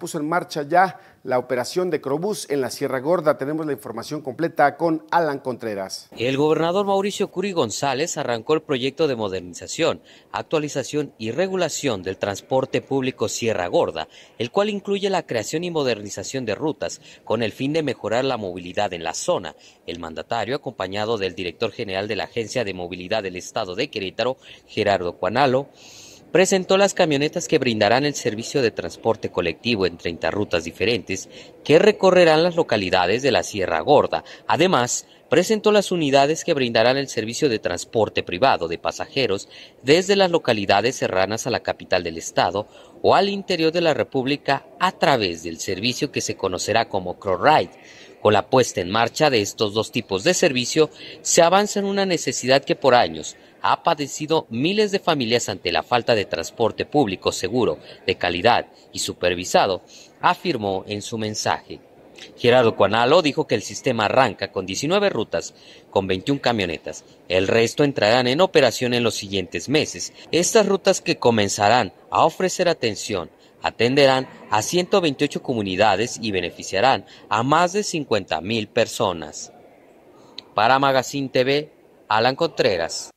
puso en marcha ya la operación de Crobús en la Sierra Gorda. Tenemos la información completa con Alan Contreras. El gobernador Mauricio Curi González arrancó el proyecto de modernización, actualización y regulación del transporte público Sierra Gorda, el cual incluye la creación y modernización de rutas con el fin de mejorar la movilidad en la zona. El mandatario, acompañado del director general de la Agencia de Movilidad del Estado de Querétaro, Gerardo Cuanalo, presentó las camionetas que brindarán el servicio de transporte colectivo en 30 rutas diferentes que recorrerán las localidades de la Sierra Gorda. Además, presentó las unidades que brindarán el servicio de transporte privado de pasajeros desde las localidades serranas a la capital del estado o al interior de la República a través del servicio que se conocerá como CRO-RIDE. Con la puesta en marcha de estos dos tipos de servicio, se avanza en una necesidad que por años ha padecido miles de familias ante la falta de transporte público seguro, de calidad y supervisado, afirmó en su mensaje. Gerardo Cuanalo dijo que el sistema arranca con 19 rutas, con 21 camionetas. El resto entrarán en operación en los siguientes meses. Estas rutas que comenzarán a ofrecer atención atenderán a 128 comunidades y beneficiarán a más de 50 mil personas. Para Magazine TV, Alan Contreras.